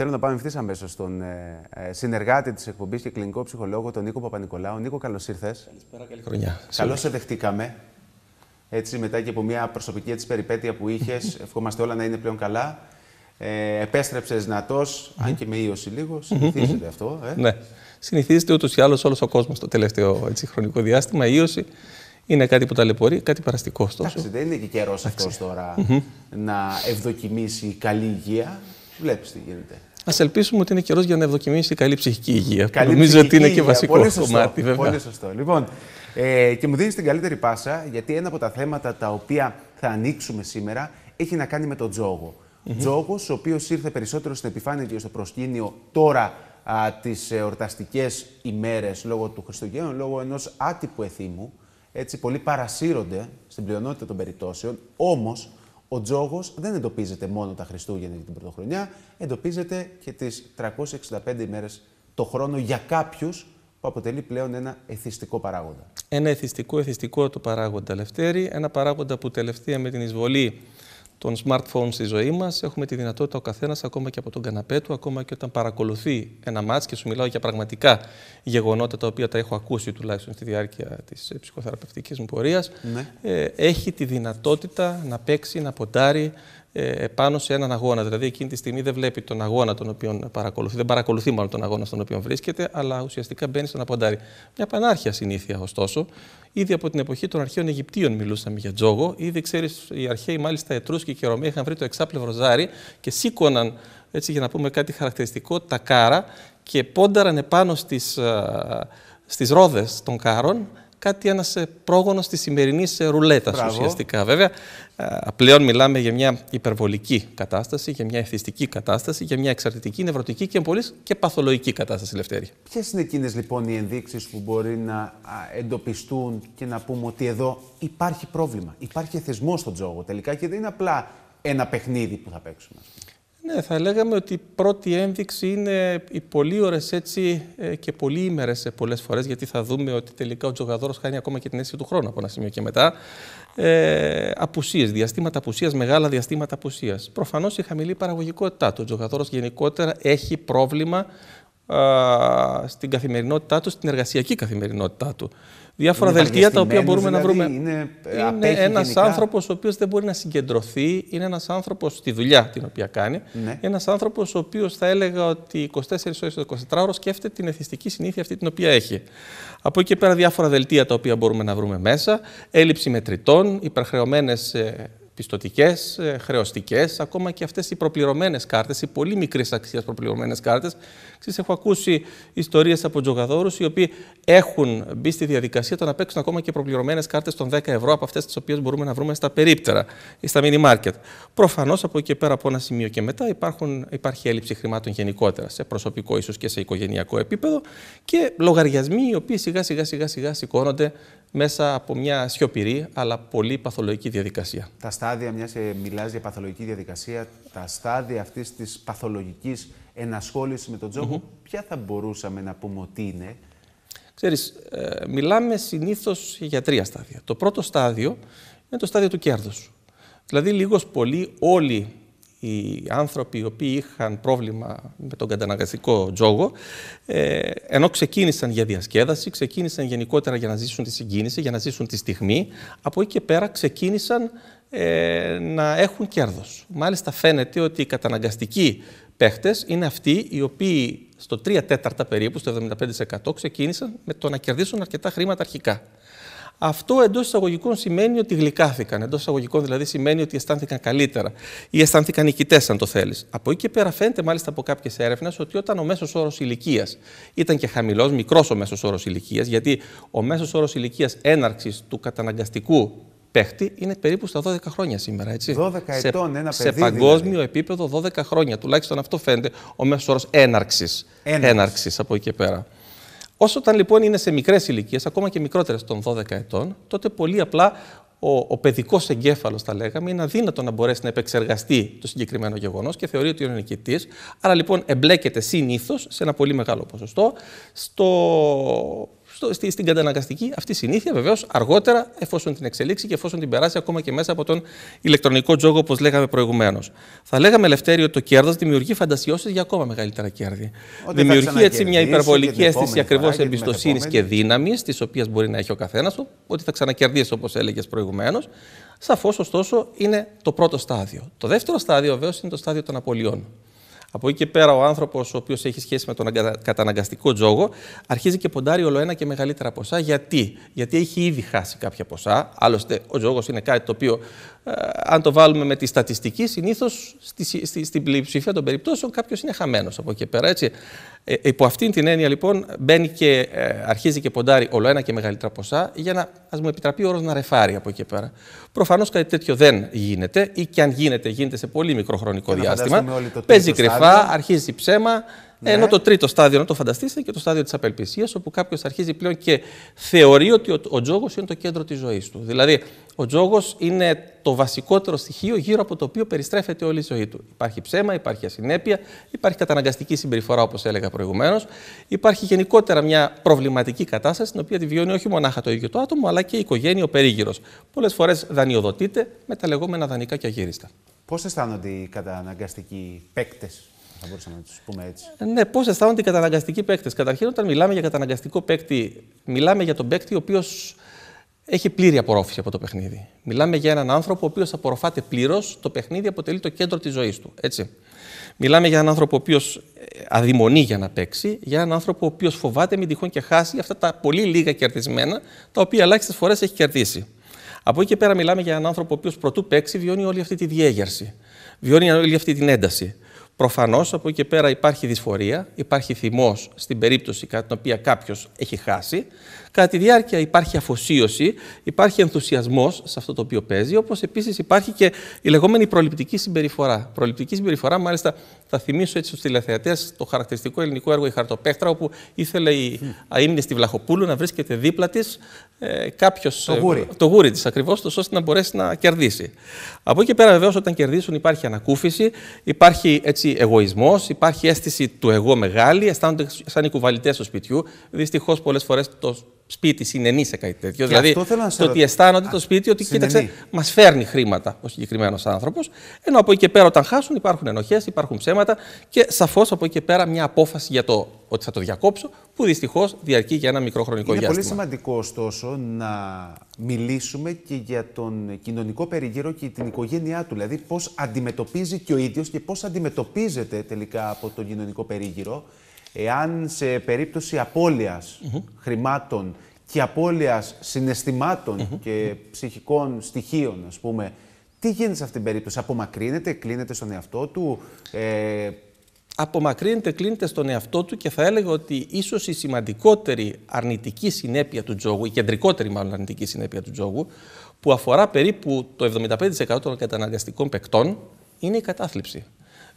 Θέλω να πάμε ευθύς αμέσως στον ε, ε συνεργάτη της εκπομπής και κλινικό ψυχολόγο, τον Νίκο Παπα-Νικολάου. Νίκο, καλώς ήρθες. Καλησπέρα, καλή χρονιά. Καλώ σε δεχτήκαμε. Έτσι, μετά και από μια προσωπική έτσι, περιπέτεια που είχες, ευχόμαστε όλα να είναι πλέον καλά. Ε, Επέστρεψες δυνατό, αν και με ίωση λίγος. Συνηθίζεται αυτό. Ε. Ναι. Συνηθίζεται ούτως ή άλλως όλος ο κόσμος το τελευταίο έτσι, χρονικό διάστημα. Η ίωση είναι κάτι που ταλαιπωρεί, κάτι παραστικό. Εντάξει, δεν είναι και καιρός αυτός τώρα να ευδοκιμήσει καλή υγεία. Βλέπεις τι γίνεται. Ας ελπίσουμε ότι είναι καιρός για να ευδοκιμήσει η καλή ψυχική υγεία. Καλή Νομίζω ότι είναι και βασικό πολύ σωστό, κομμάτι, βέβαια. Πολύ σωστό. Λοιπόν, ε, και μου δίνεις την καλύτερη πάσα, γιατί ένα από τα θέματα τα οποία θα ανοίξουμε σήμερα έχει να κάνει με τον τζόγο. Mm Τζόγος, ο οποίος ήρθε περισσότερο στην επιφάνεια και στο προσκήνιο τώρα τις ε, εορταστικές ημέρες λόγω του Χριστουγέννου, λόγω ενός άτυπου εθήμου, έτσι πολλοί παρασύρονται στην πλειονότητα των περιπτώσεων, όμως. Ο τζόγος δεν εντοπίζεται μόνο τα Χριστούγεννα και την Πρωτοχρονιά, εντοπίζεται και τις 365 ημέρες το χρόνο για κάποιους που αποτελεί πλέον ένα εθιστικό παράγοντα. Ένα εθιστικό, εθιστικό το παράγοντα Λευτέρη, ένα παράγοντα που τελευταία με την εισβολή των smartphones στη ζωή μας, έχουμε τη δυνατότητα ο καθένας, ακόμα και από τον καναπέ του, ακόμα και όταν παρακολουθεί ένα μάτ και σου μιλάω για πραγματικά γεγονότα τα οποία τα έχω ακούσει τουλάχιστον στη διάρκεια της ε, ψυχοθεραπευτικής μου πορείας, ναι. ε, έχει τη δυνατότητα να παίξει, να ποντάρει, ε, πάνω σε έναν αγώνα. Δηλαδή, εκείνη τη στιγμή δεν βλέπει τον αγώνα τον οποίο παρακολουθεί, δεν παρακολουθεί μάλλον τον αγώνα στον οποίο βρίσκεται, αλλά ουσιαστικά μπαίνει στον απαντάρι. Μια πανάρχια συνήθεια, ωστόσο. Ήδη από την εποχή των αρχαίων Αιγυπτίων μιλούσαμε για τζόγο. Ήδη ξέρεις, οι αρχαίοι, μάλιστα Ετρούσκοι και οι Ρωμαίοι, είχαν βρει το εξάπλευρο ζάρι και σήκωναν, έτσι για να πούμε κάτι χαρακτηριστικό, τα κάρα και πόνταραν πάνω στι στις ε, των κάρων κάτι ένας ε, πρόγονος της σημερινής ε, ρουλέτας, ουσιαστικά. Βέβαια, πλέον μιλάμε για μια υπερβολική κατάσταση, για μια εθιστική κατάσταση, για μια εξαρτητική, νευρωτική και πολύ και παθολογική κατάσταση, Λευτέρη. Ποιες είναι εκείνες λοιπόν οι ενδείξεις που μπορεί να εντοπιστούν και να πούμε ότι εδώ υπάρχει πρόβλημα, υπάρχει θεσμό στον τζόγο τελικά και δεν είναι απλά ένα παιχνίδι που θα παίξουμε. Ναι, θα λέγαμε ότι η πρώτη ένδειξη είναι οι πολύ ώρε έτσι ε, και πολύ ημέρε πολλές φορές, γιατί θα δούμε ότι τελικά ο τζογαδόρος χάνει ακόμα και την αίσθηση του χρόνου από ένα σημείο και μετά. Ε, διαστήματα απουσίας, μεγάλα διαστήματα απουσίας. Προφανώς η χαμηλή παραγωγικότητά του. Ο τζογαδόρος γενικότερα έχει πρόβλημα στην καθημερινότητά του, στην εργασιακή καθημερινότητά του. Διάφορα δελτία τα οποία μπορούμε να δηλαδή, βρούμε. Είναι, ε, είναι ένα άνθρωπος ο οποίος δεν μπορεί να συγκεντρωθεί, είναι ένας άνθρωπος στη δουλειά την οποία κάνει. Ναι. Ένας άνθρωπος ο οποίος θα έλεγα ότι 24 ώρε 24 ώρο σκέφτεται την εθιστική συνήθεια αυτή την οποία έχει. Από εκεί και πέρα διάφορα δελτία τα οποία μπορούμε να βρούμε μέσα. Έλλειψη μετρητών, υπερχρεωμένες ε, πιστοτικές, ε, χρεωστικές, ακόμα και αυτές οι προπληρωμένες κάρτες, οι πολύ μικρές αξίας προπληρωμένες κάρτες. Έχω ακούσει ιστορίες από τζογαδόρους οι οποίοι έχουν μπει στη διαδικασία το να παίξουν ακόμα και προπληρωμένες κάρτες των 10 ευρώ από αυτές τις οποίες μπορούμε να βρούμε στα περίπτερα ή στα mini market. Προφανώς από εκεί και πέρα από ένα σημείο και μετά υπάρχουν, υπάρχει έλλειψη χρημάτων γενικότερα σε προσωπικό ίσως και σε οικογενειακό επίπεδο και λογαριασμοί οι οποίοι σιγά σιγά σιγά σιγά σηκώνονται μέσα από μια σιωπηρή αλλά πολύ παθολογική διαδικασία. Τα στάδια, μιας ε, μιλάς για παθολογική διαδικασία, τα στάδια αυτής της παθολογικής ενασχόλησης με τον τζογο ποια θα μπορούσαμε να πούμε ότι είναι. Ξέρεις, ε, μιλάμε συνήθως για τρία στάδια. Το πρώτο στάδιο είναι το στάδιο του κέρδους. Δηλαδή, λίγος πολύ όλοι οι άνθρωποι οι οποίοι είχαν πρόβλημα με τον καταναγκαστικό τζόγο, ε, ενώ ξεκίνησαν για διασκέδαση, ξεκίνησαν γενικότερα για να ζήσουν τη συγκίνηση, για να ζήσουν τη στιγμή, από εκεί και πέρα ξεκίνησαν ε, να έχουν κέρδος. Μάλιστα φαίνεται ότι οι καταναγκαστικοί παίχτες είναι αυτοί οι οποίοι στο 3 τέταρτα περίπου, στο 75% ξεκίνησαν με το να κερδίσουν αρκετά χρήματα αρχικά. Αυτό εντός εισαγωγικών σημαίνει ότι γλυκάθηκαν. Εντός εισαγωγικών δηλαδή σημαίνει ότι αισθάνθηκαν καλύτερα ή αισθάνθηκαν νικητές, αν το θέλεις. Από εκεί και πέρα φαίνεται μάλιστα από κάποιες έρευνες ότι όταν ο μέσος όρος ηλικίας ήταν και χαμηλός, μικρός ο μέσος όρος ηλικίας, γιατί ο μέσος όρος ηλικίας έναρξης του καταναγκαστικού παίχτη είναι περίπου στα 12 χρόνια σήμερα. Έτσι. 12 ετών, σε, ένα παιδί. Σε παγκόσμιο δηλαδή. επίπεδο 12 χρόνια. Τουλάχιστον αυτό φαίνεται ο μέσος όρος έναρξης. Έναρξης από εκεί και πέρα. Όσο όταν λοιπόν είναι σε μικρές ηλικίες, ακόμα και μικρότερες των 12 ετών, τότε πολύ απλά ο, ο παιδικός εγκέφαλος, θα λέγαμε, είναι αδύνατο να μπορέσει να επεξεργαστεί το συγκεκριμένο γεγονός και θεωρεί ότι είναι νικητής. Άρα λοιπόν εμπλέκεται συνήθως, σε ένα πολύ μεγάλο ποσοστό, στο στο, στη, στην καταναγκαστική αυτή συνήθεια, βεβαίως αργότερα, εφόσον την εξελίξει και εφόσον την περάσει ακόμα και μέσα από τον ηλεκτρονικό τζόγο, όπως λέγαμε προηγουμένως. Θα λέγαμε, ελευθέρω ότι το κέρδο δημιουργεί φαντασιώσεις για ακόμα μεγαλύτερα κέρδη. Ότι δημιουργεί έτσι μια υπερβολική αίσθηση ακριβώ εμπιστοσύνης και δύναμη, τη οποία μπορεί να έχει ο καθένας, του ότι θα ξανακερδίσει, όπως έλεγες προηγουμένως. Σαφώς, ωστόσο, είναι το πρώτο στάδιο. Το δεύτερο στάδιο, βεβαίως, είναι το στάδιο των απολειών. Από εκεί και πέρα, ο άνθρωπος, ο οποίος έχει σχέση με τον καταναγκαστικό τζόγο, αρχίζει και ποντάρει όλο ένα και μεγαλύτερα ποσά. Γιατί, Γιατί έχει ήδη χάσει κάποια ποσά. Άλλωστε, ο τζόγος είναι κάτι το οποίο, ε, αν το βάλουμε με τη στατιστική, συνήθως στη, στη, στην πλειοψηφία των περιπτώσεων κάποιος είναι χαμένος από εκεί και πέρα. Έτσι. Ε, υπό αυτήν την έννοια, λοιπόν, μπαίνει και ε, αρχίζει και ποντάρει όλο ένα και μεγαλύτερα ποσά για να, ας μου επιτραπεί ο όρος να ρεφάρει από εκεί και πέρα. Προφανώς κάτι τέτοιο δεν γίνεται ή και αν γίνεται, γίνεται σε πολύ μικρό χρονικό διάστημα. Παίζει κρυφά κρυφά, αρχίζει ψέμα. Ναι. Ενώ το τρίτο στάδιο, να το φανταστείτε και το στάδιο της απελπισίας, όπου κάποιος αρχίζει πλέον και θεωρεί ότι ο, ο τζόγος είναι το κέντρο της ζωής του. Δηλαδή, ο τζόγος είναι το βασικότερο στοιχείο γύρω από το οποίο περιστρέφεται όλη η ζωή του. Υπάρχει ψέμα, υπάρχει ασυνέπεια, υπάρχει καταναγκαστική συμπεριφορά, όπως έλεγα προηγουμένως. Υπάρχει γενικότερα μια προβληματική κατάσταση, την οποία τη βιώνει όχι μονάχα το ίδιο το άτομο, αλλά και η οικογένεια, ο περίγυρος. Πολλές φορές δανειοδοτείται με τα λεγόμενα δανεικά και αγύριστα. Πώς αισθάνονται οι καταναγκαστικοί παίκτες, θα μπορούσαμε να τους πούμε έτσι. Ναι, πώς αισθάνονται οι καταναγκαστικοί παίκτες. Καταρχήν, όταν μιλάμε για καταναγκαστικό παίκτη, μιλάμε για τον παίκτη ο οποίος έχει πλήρη απορρόφηση από το παιχνίδι. Μιλάμε για έναν άνθρωπο ο οποίος απορροφάται πλήρως, το παιχνίδι αποτελεί το κέντρο της ζωής του. Έτσι. Μιλάμε για έναν άνθρωπο ο οποίος ε, αδειμονεί για να παίξει, για έναν άνθρωπο ο οποίος φοβάται μην τυχόν και χάσει αυτά τα πολύ λίγα κερδισμένα, τα οποία ελάχιστες φορές έχει κερδίσει. Από εκεί και πέρα μιλάμε για έναν άνθρωπο ο οποίος πρωτού παίξει βιώνει όλη αυτή τη διέγερση. Βιώνει όλη αυτή την ένταση. Προφανώς από εκεί και πέρα υπάρχει δυσφορία, υπάρχει θυμός στην περίπτωση κατά την οποία κάποιος έχει χάσει. Κατά τη διάρκεια υπάρχει αφοσίωση, υπάρχει ενθουσιασμός σε αυτό το οποίο παίζει, όπως επίσης υπάρχει και η λεγόμενη προληπτική συμπεριφορά. Προληπτική συμπεριφορά, μάλιστα, θα θυμίσω έτσι στους τηλεθεατές το χαρακτηριστικό ελληνικό έργο Η Χαρτοπέχτρα, όπου ήθελε η αίμνη στη Βλαχοπούλου να βρίσκεται δίπλα της ε, κάποιος. Το γούρι. Ε, γούρι της ακριβώς, ώστε να μπορέσει να κερδίσει. Από εκεί πέρα, βεβαίως, όταν κερδίσουν υπάρχει ανακούφιση, υπάρχει έτσι εγωισμός, υπάρχει αίσθηση του εγώ μεγάλη, αισθάνονται σαν οι κουβαλητές του σπιτιού. Δυστυχώς, πολλές φορές το σπίτι συνενεί σε κάτι τέτοιο. Και δηλαδή, το ότι αισθάνονται το σπίτι ότι κοίταξε, μας φέρνει χρήματα ο συγκεκριμένος άνθρωπος. Ενώ από εκεί και πέρα, όταν χάσουν, υπάρχουν ενοχές, υπάρχουν ψέματα και σαφώς από εκεί και πέρα μια απόφαση για το ότι θα το διακόψω, που δυστυχώς διαρκεί για ένα μικρό χρονικό διάστημα. Είναι πολύ σημαντικό, ωστόσο, να μιλήσουμε και για τον κοινωνικό περιγύρο και την οικογένειά του. Δηλαδή, πώς αντιμετωπίζει και ο ίδιος και πώς αντιμετωπίζεται τελικά από τον κοινωνικό περίγυρο εάν σε περίπτωση απώλειας χρημάτων και απώλειας συναισθημάτων και ψυχικών στοιχείων, ας πούμε, τι γίνεται σε αυτήν την περίπτωση, απομακρύνεται, κλείνεται στον εαυτό του, ε... Απομακρύνεται, κλείνεται στον εαυτό του και θα έλεγα ότι ίσως η σημαντικότερη αρνητική συνέπεια του τζόγου, η κεντρικότερη μάλλον αρνητική συνέπεια του τζόγου, που αφορά περίπου το 75% των καταναγκαστικών παικτών, είναι η κατάθλιψη.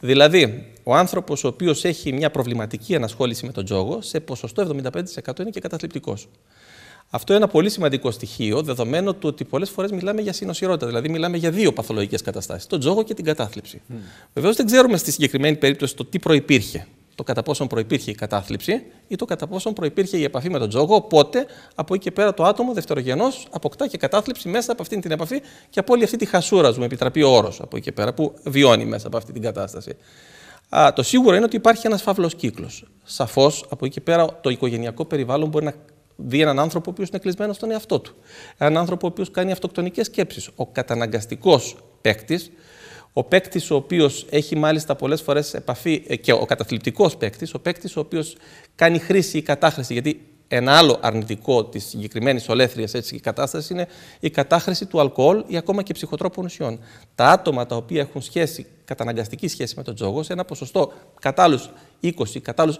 Δηλαδή, ο άνθρωπος ο οποίος έχει μια προβληματική ανασχόληση με τον τζόγο, σε ποσοστό 75% είναι και καταθλιπτικός. Αυτό είναι ένα πολύ σημαντικό στοιχείο, δεδομένου του ότι πολλές φορές μιλάμε για συνοσυρότητα. Δηλαδή, μιλάμε για δύο παθολογικές καταστάσεις, τον τζόγο και την κατάθλιψη. Mm. Βεβαίως, δεν ξέρουμε στη συγκεκριμένη περίπτωση το τι προπήρχε το κατά πόσον προπήρχε η κατάθλιψη ή το κατά πόσον προπήρχε η επαφή με τον τζόγο. Οπότε από εκεί και πέρα το άτομο δευτερογενώ αποκτά και κατάθλιψη μέσα από αυτή την επαφή και από όλη αυτή τη χασούρα, μου επιτραπεί ο όρος από εκεί και πέρα, που βιώνει μέσα από αυτή την κατάσταση. Α, το σίγουρο είναι ότι υπάρχει ένας φαύλος κύκλος. Σαφώς από εκεί και πέρα το οικογενειακό περιβάλλον μπορεί να δει έναν άνθρωπο ο οποίος είναι κλεισμένος στον εαυτό του. Έναν άνθρωπο ο οποίος κάνει αυτοκτονικές σκέψεις. Ο καταναγκαστικός παίκτης ο παίκτης ο οποίος έχει μάλιστα πολλές φορές επαφή, ε, και ο καταθλιπτικός παίκτης, ο παίκτης ο οποίος κάνει χρήση ή κατάχρηση, γιατί ένα άλλο αρνητικό της συγκεκριμένης ολέθριας κατάσταση είναι η κατάχρηση του αλκοόλ ή ακόμα και ψυχοτρόπων ουσιών. Τα άτομα τα οποία έχουν σχέση, καταναγκαστική σχέση με τον τζόγο, σε ένα ποσοστό κατάλληλους 20, κατάλληλου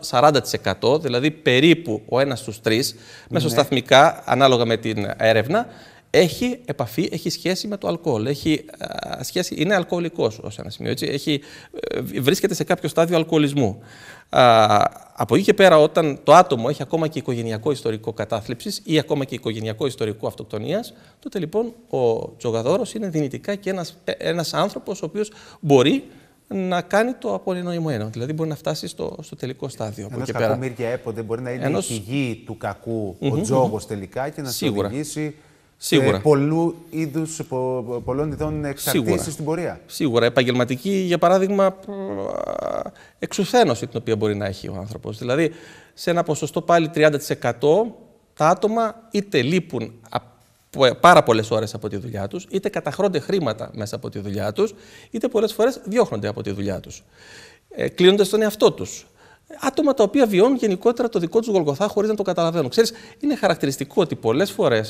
40%, δηλαδή περίπου ο ένας στους τρεις, ναι. μέσω ανάλογα με την έρευνα, έχει επαφή, έχει σχέση με το αλκοόλ. Έχει, ε, σχέση, είναι αλκοολικός ως ένα σημείο. Έτσι. Έχει, ε, βρίσκεται σε κάποιο στάδιο αλκοολισμού. Α, από εκεί και πέρα, όταν το άτομο έχει ακόμα και οικογενειακό ιστορικό κατάθλιψης ή ακόμα και οικογενειακό ιστορικό αυτοκτονίας, τότε λοιπόν ο τζογαδόρος είναι δυνητικά και ένας ένας άνθρωπος ο οποίος μπορεί να κάνει το απολυνοημένο. Δηλαδή μπορεί να φτάσει στο, στο τελικό στάδιο. Ένα κακομίρια έπονται μπορεί να είναι Ένας... η πηγή του κακού, mm -hmm, ο τζόγο mm -hmm. τελικά και να σε Σίγουρα. Ε, πολλού είδους, πο, πολλών ειδών εξαρτήσεις στην πορεία. Σίγουρα. Επαγγελματική, για παράδειγμα, εξουθένωση την οποία μπορεί να έχει ο άνθρωπος. Δηλαδή, σε ένα ποσοστό πάλι 30% τα άτομα είτε λείπουν πάρα πολλές ώρες από τη δουλειά τους, είτε καταχρώνται χρήματα μέσα από τη δουλειά τους, είτε πολλές φορές διώχνονται από τη δουλειά τους. Ε, Κλείνοντας τον εαυτό τους. Άτομα τα οποία βιώνουν γενικότερα το δικό τους γολγοθά χωρίς να το καταλαβαίνουν. Ξέρεις, είναι χαρακτηριστικό ότι πολλές φορές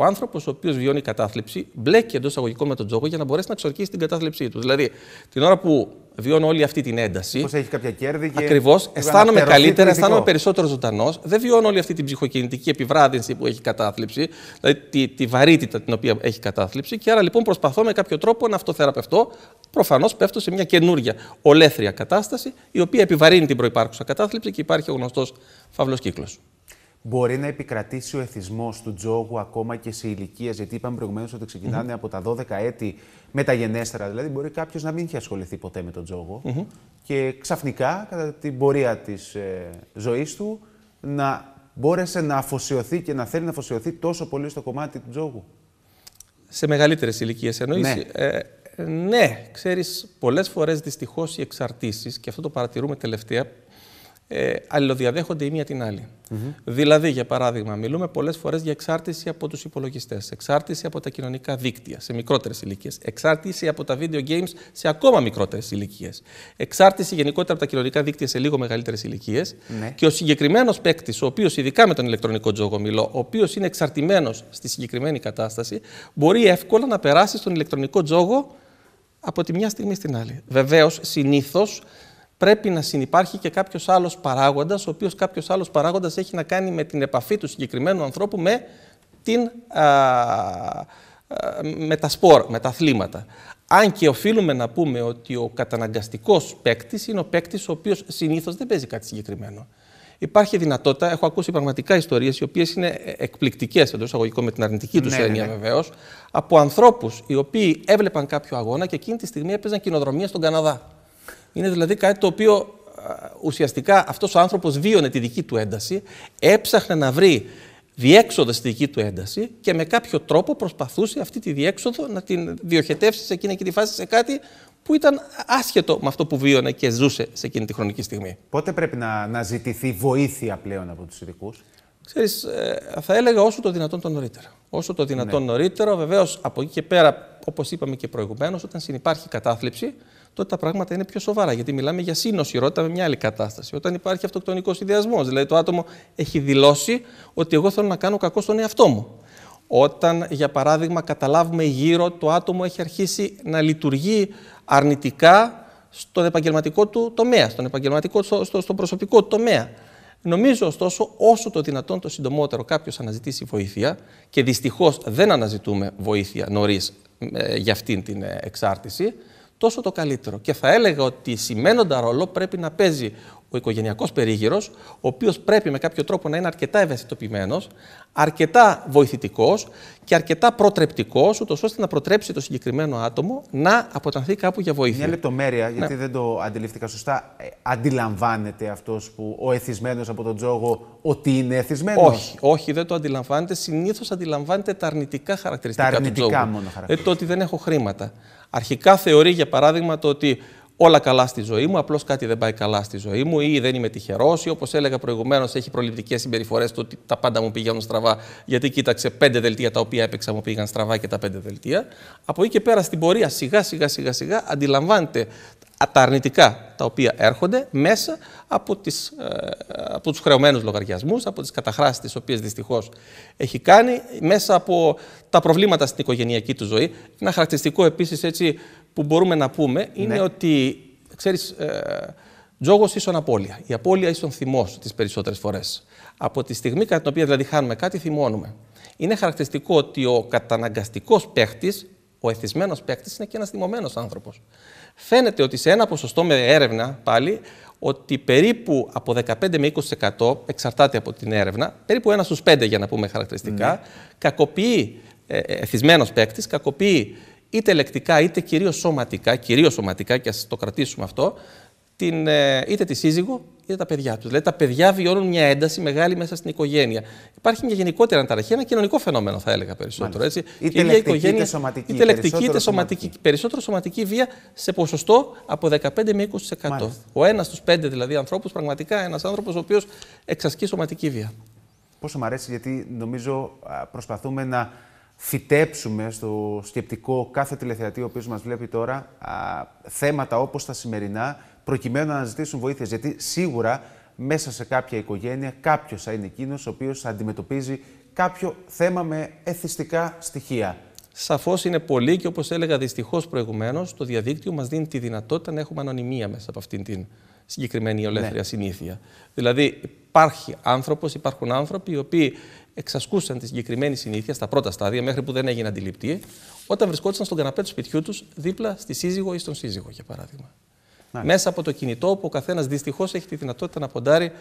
ο άνθρωπος ο οποίος βιώνει κατάθλιψη μπλέκει εντός αγωγικών με τον τζόγο για να μπορέσει να εξορκίσει την κατάθλιψή του. Δηλαδή, την ώρα που βιώνω όλη αυτή την ένταση. Πώς έχεις κάποια κέρδη και. Ακριβώς. Αισθάνομαι καλύτερα, αισθάνομαι περισσότερο ζωντανός. Δεν βιώνω όλη αυτή την ψυχοκινητική επιβράδυνση που έχει κατάθλιψη, δηλαδή τη, τη βαρύτητα την οποία έχει κατάθλιψη. Και άρα λοιπόν προσπαθώ με κάποιο τρόπο να αυτοθεραπευτώ. Προφανώς πέφτω σε μια καινούργια ολέθρια κατάσταση, η οποία επιβαρύνει την προπάρχουσα κατάθλιψη και υπάρχει ο γνωστός φαύλος κύκλος. Μπορεί να επικρατήσει ο εθισμός του τζόγου ακόμα και σε ηλικίε, γιατί είπαμε προηγουμένως ότι ξεκινάνε από τα 12 έτη μεταγενέστερα. Δηλαδή, μπορεί κάποιος να μην έχει ασχοληθεί ποτέ με τον τζόγο και ξαφνικά, κατά την πορεία της ε, ζωής του, να μπόρεσε να αφοσιωθεί και να θέλει να αφοσιωθεί τόσο πολύ στο κομμάτι του τζόγου. Σε μεγαλύτερες ηλικίες εννοείς. Ναι. Ε, ε ναι, ξέρεις, πολλές φορές δυστυχώς οι εξαρτήσεις, και αυτό το παρατηρούμε τελευταία, ε, αλληλοδιαδέχονται η μία την άλλη. Mm -hmm. Δηλαδή, για παράδειγμα, μιλούμε πολλές φορές για εξάρτηση από τους υπολογιστές, εξάρτηση από τα κοινωνικά δίκτυα σε μικρότερες ηλικίες, εξάρτηση από τα video games σε ακόμα μικρότερες ηλικίες, εξάρτηση γενικότερα από τα κοινωνικά δίκτυα σε λίγο μεγαλύτερες ηλικίες. Ναι. Και ο συγκεκριμένος παίκτης, ο οποίος ειδικά με τον ηλεκτρονικό τζόγο μιλώ, ο οποίος είναι εξαρτημένος στη συγκεκριμένη κατάσταση, μπορεί εύκολα να περάσει στον ηλεκτρονικό τζόγο από τη μια στιγμή στην άλλη. Βεβαίως, συνήθως πρέπει να συνεπάρχει και κάποιος άλλος παράγοντας, ο οποίος κάποιος άλλος παράγοντας έχει να κάνει με την επαφή του συγκεκριμένου ανθρώπου με, την, α, α, τα σπορ, με τα αθλήματα. Αν και οφείλουμε να πούμε ότι ο καταναγκαστικός παίκτης είναι ο παίκτης ο οποίος συνήθως δεν παίζει κάτι συγκεκριμένο. Υπάρχει δυνατότητα, έχω ακούσει πραγματικά ιστορίες οι οποίες είναι ε, εκπληκτικές εντός εισαγωγικών με την αρνητική τους ναι, ναι, έννοια ναι. βεβαίως, από ανθρώπους οι οποίοι έβλεπαν κάποιο αγώνα και εκείνη τη στιγμή έπαιζαν κοινοδρομία στον Καναδά. Είναι δηλαδή κάτι το οποίο ουσιαστικά αυτός ο άνθρωπος βίωνε τη δική του ένταση, έψαχνε να βρει διέξοδο στη δική του ένταση και με κάποιο τρόπο προσπαθούσε αυτή τη διέξοδο να την διοχετεύσει σε εκείνη και τη φάση σε κάτι που ήταν άσχετο με αυτό που βίωνε και ζούσε σε εκείνη τη χρονική στιγμή. Πότε πρέπει να, να ζητηθεί βοήθεια πλέον από τους ειδικούς. Ξέρεις, ε, θα έλεγα όσο το δυνατόν το νωρίτερα. Όσο το δυνατόν ναι. νωρίτερα, βεβαίως από εκεί και πέρα, όπως είπαμε και προηγουμένως, όταν συνεπάρχει κατάθλιψη, τότε τα πράγματα είναι πιο σοβαρά. Γιατί μιλάμε για σύνοσηρότητα με μια άλλη κατάσταση. Όταν υπάρχει αυτοκτονικός ιδιασμό, δηλαδή το άτομο έχει δηλώσει ότι εγώ θέλω να κάνω κακό στον εαυτό μου. Όταν, για παράδειγμα, καταλάβουμε γύρω το άτομο έχει αρχίσει να λειτουργεί αρνητικά στον επαγγελματικό του τομέα, στον επαγγελματικό, στο, προσωπικό του τομέα. Νομίζω ωστόσο, όσο το δυνατόν το συντομότερο κάποιος αναζητήσει βοήθεια, και δυστυχώς δεν αναζητούμε βοήθεια νωρίς ε, για αυτήν την ε, εξάρτηση, τόσο το καλύτερο. Και θα έλεγα ότι σημαίνοντα ρόλο πρέπει να παίζει ο οικογενειακός περίγυρος, ο οποίος πρέπει με κάποιο τρόπο να είναι αρκετά ευαισθητοποιημένος, αρκετά βοηθητικός και αρκετά προτρεπτικός, ούτως ώστε να προτρέψει το συγκεκριμένο άτομο να αποτανθεί κάπου για βοήθεια. Μια λεπτομέρεια, ναι. γιατί δεν το αντιλήφθηκα σωστά. Ε, αντιλαμβάνεται αυτός που ο εθισμένος από τον τζόγο ότι είναι εθισμένος. Όχι, όχι, δεν το αντιλαμβάνεται. Συνήθως αντιλαμβάνεται τα αρνητικά χαρακτηριστικά τα αρνητικά του τζόγου. Μόνο χαρακτηριστικά. Ε, το ότι δεν έχω χρήματα. Αρχικά θεωρεί, για παράδειγμα, το ότι όλα καλά στη ζωή μου, απλώς κάτι δεν πάει καλά στη ζωή μου ή δεν είμαι τυχερός ή όπως έλεγα προηγουμένως, έχει προληπτικές συμπεριφορές το ότι τα πάντα μου πηγαίνουν στραβά. Γιατί κοίταξε πέντε δελτία τα οποία έπαιξα μου πήγαν στραβά και τα πέντε δελτία. Από εκεί και πέρα στην πορεία σιγά σιγά σιγά σιγά αντιλαμβάνεται τα αρνητικά τα οποία έρχονται μέσα από, τις, ε, από τους χρεωμένους λογαριασμούς, από τις καταχράσεις τις οποίες δυστυχώς έχει κάνει, μέσα από τα προβλήματα στην οικογενειακή του ζωή. Ένα χαρακτηριστικό επίσης έτσι που μπορούμε να πούμε είναι ναι. ότι, ξέρεις, ε, τζόγος ίσον απώλεια. Η απώλεια ίσον θυμός τις περισσότερες φορές. Από τη στιγμή κατά την οποία δηλαδή χάνουμε κάτι θυμώνουμε. Είναι χαρακτηριστικό ότι ο καταναγκαστικός παίχτης ο εθισμένος παίκτης είναι και ένας θυμωμένος άνθρωπος. Φαίνεται ότι σε ένα ποσοστό με έρευνα πάλι ότι περίπου από 15 με 20% εξαρτάται από την έρευνα, περίπου ένα στους πέντε για να πούμε χαρακτηριστικά, ναι. κακοποιεί ε, ε, εθισμένος παίκτης, κακοποιεί είτε λεκτικά είτε κυρίως σωματικά, κυρίως σωματικά και ας το κρατήσουμε αυτό, την, ε, είτε τη σύζυγο για τα παιδιά τους. Δηλαδή, τα παιδιά βιώνουν μια ένταση μεγάλη μέσα στην οικογένεια. Υπάρχει μια γενικότερη αναταραχή, ένα κοινωνικό φαινόμενο, θα έλεγα περισσότερο. Έτσι. Είτε ηλεκτρική είτε σωματική. Είτε ηλεκτρική είτε σωματική. Περισσότερο σωματική βία σε ποσοστό από 15 με 20%. Ο ένας στους πέντε δηλαδή ανθρώπους, πραγματικά ένας άνθρωπος ο οποίος εξασκεί σωματική βία. Πόσο μου αρέσει, γιατί νομίζω προσπαθούμε να φυτέψουμε στο σκεπτικό κάθε τηλεθεατή ο οποίος μας βλέπει τώρα α, θέματα όπως τα σημερινά προκειμένου να αναζητήσουν βοήθεια. Γιατί σίγουρα μέσα σε κάποια οικογένεια κάποιος θα είναι εκείνος ο οποίος θα αντιμετωπίζει κάποιο θέμα με εθιστικά στοιχεία. Σαφώς είναι πολύ και όπως έλεγα δυστυχώς προηγουμένως, το διαδίκτυο μας δίνει τη δυνατότητα να έχουμε ανωνυμία μέσα από αυτήν την συγκεκριμένη ναι. ολέθρια ναι. συνήθεια. Δηλαδή, υπάρχει άνθρωπος, υπάρχουν άνθρωποι οι οποίοι εξασκούσαν τη συγκεκριμένη συνήθεια στα πρώτα στάδια, μέχρι που δεν έγινε αντιληπτή, όταν βρισκόντουσαν στον καναπέ του σπιτιού τους δίπλα στη σύζυγο ή στον σύζυγο, για παράδειγμα. Ναι. Μέσα από το κινητό, που ο καθένας δυστυχώς έχει τη δυνατότητα να ποντάρει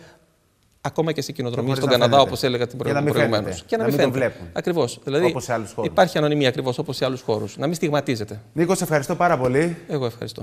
ακόμα και σε κοινοδρομίε στον Καναδά, όπως έλεγα την προηγούμενη. Και να μην, βλέπουν. Ακριβώς. Δηλαδή, σε άλλους υπάρχει ανωνυμία ακριβώς όπως σε άλλους χώρους. Να μην στιγματίζεται. Νίκο, ευχαριστώ πάρα πολύ. Εγώ ευχαριστώ.